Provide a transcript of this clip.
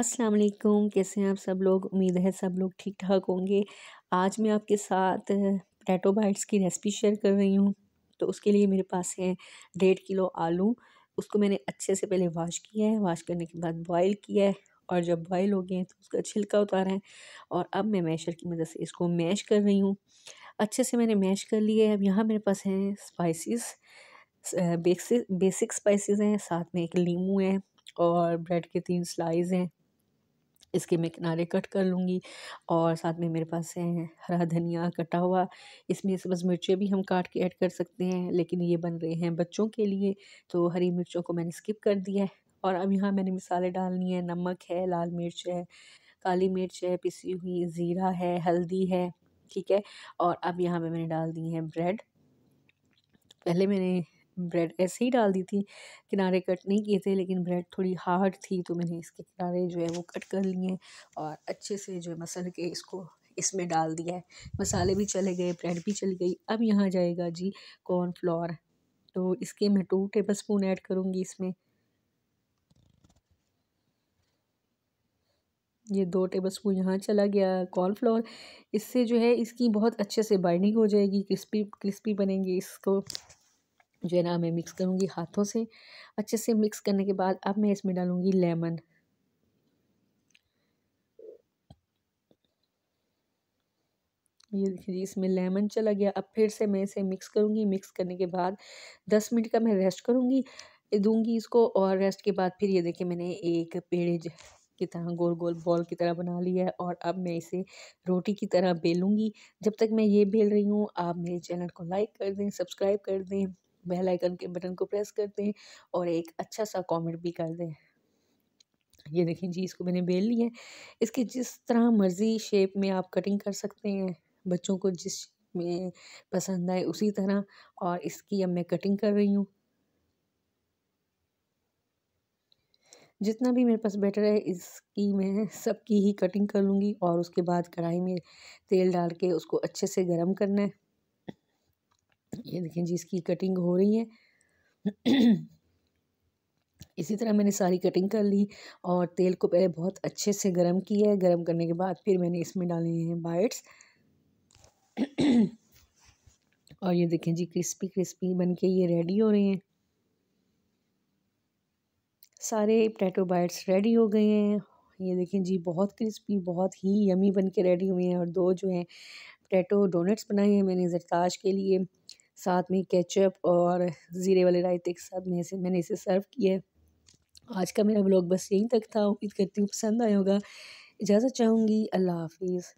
अस्सलाम वालेकुम कैसे हैं आप सब लोग उम्मीद है सब लोग ठीक ठाक होंगे आज मैं आपके साथ पटैटो बाइट्स की रेसिपी शेयर कर रही हूँ तो उसके लिए मेरे पास है डेढ़ किलो आलू उसको मैंने अच्छे से पहले वाश किया है वाश करने के बाद बॉयल किया है और जब बॉयल हो गए हैं तो उसका छिलका उतारा है और अब मैं मैशर की मदद से इसको मैश कर रही हूँ अच्छे से मैंने मैश कर लिया है अब यहाँ मेरे पास हैं स्पाइसिस बेसिक स्पाइसिस हैं साथ में एक लीमू है और ब्रेड के तीन स्लाइस हैं इसके मैं किनारे कट कर लूँगी और साथ में मेरे पास है हरा धनिया कटा हुआ इसमें सब्ज़ मिर्चें भी हम काट के ऐड कर सकते हैं लेकिन ये बन रहे हैं बच्चों के लिए तो हरी मिर्चों को मैंने स्किप कर दिया है और अब यहाँ मैंने मिसाले डालनी है नमक है लाल मिर्च है काली मिर्च है पिसी हुई ज़ीरा है हल्दी है ठीक है और अब यहाँ पर मैंने डाल दी है ब्रेड पहले मैंने ब्रेड ऐसे ही डाल दी थी किनारे कट नहीं किए थे लेकिन ब्रेड थोड़ी हार्ड थी तो मैंने इसके किनारे जो है वो कट कर लिए और अच्छे से जो है मसल के इसको इसमें डाल दिया है मसाले भी चले गए ब्रेड भी चली गई अब यहाँ जाएगा जी कॉर्नफ्लोर तो इसके मैं टू टेबल स्पून ऐड करूँगी इसमें ये दो टेबल स्पून यहाँ चला गया कॉर्नफ्लोर इससे जो है इसकी बहुत अच्छे से बाइंडिंग हो जाएगी क्रिस्पी क्रिस्पी बनेंगे इसको जो है ना मैं मिक्स करूँगी हाथों से अच्छे से मिक्स करने के बाद अब मैं इसमें डालूँगी लेमन ये देखिए जी इसमें लेमन चला गया अब फिर से मैं इसे मिक्स करूँगी मिक्स करने के बाद दस मिनट का मैं रेस्ट करूँगी दूंगी इसको और रेस्ट के बाद फिर ये देखिए मैंने एक पेड़ की तरह गोल गोल बॉल की तरह बना लिया है और अब मैं इसे रोटी की तरह बेलूँगी जब तक मैं ये बेल रही हूँ आप मेरे चैनल को लाइक कर दें सब्सक्राइब कर दें बेल आइकन के बटन को प्रेस कर दें और एक अच्छा सा कमेंट भी कर दें ये देखें जी इसको मैंने बेल ली है इसके जिस तरह मर्ज़ी शेप में आप कटिंग कर सकते हैं बच्चों को जिस में पसंद आए उसी तरह और इसकी अब मैं कटिंग कर रही हूँ जितना भी मेरे पास बेटर है इसकी मैं सबकी ही कटिंग कर लूँगी और उसके बाद कढ़ाई में तेल डाल के उसको अच्छे से गर्म करना है ये देखें जी इसकी कटिंग हो रही है इसी तरह मैंने सारी कटिंग कर ली और तेल को पहले बहुत अच्छे से गर्म किया है गर्म करने के बाद फिर मैंने इसमें डाले हैं बाइट्स और ये देखें जी क्रिस्पी क्रिस्पी बन के ये रेडी हो रहे हैं सारे पटेटो बाइट्स रेडी हो गए हैं ये देखें जी बहुत क्रिस्पी बहुत ही यमी बन के रेडी हुए हैं और दो जो हैं पटेटो डोनट्स बनाए हैं मैंने जरताज के लिए साथ में केचप और ज़ीरे वाले रायते के साथ में इसे मैंने इसे सर्व किया है आज का मेरा ब्लॉग बस यहीं तक था उम्मीद करती हूँ पसंद आया होगा इजाज़त चाहूँगी अल्लाह हाफिज़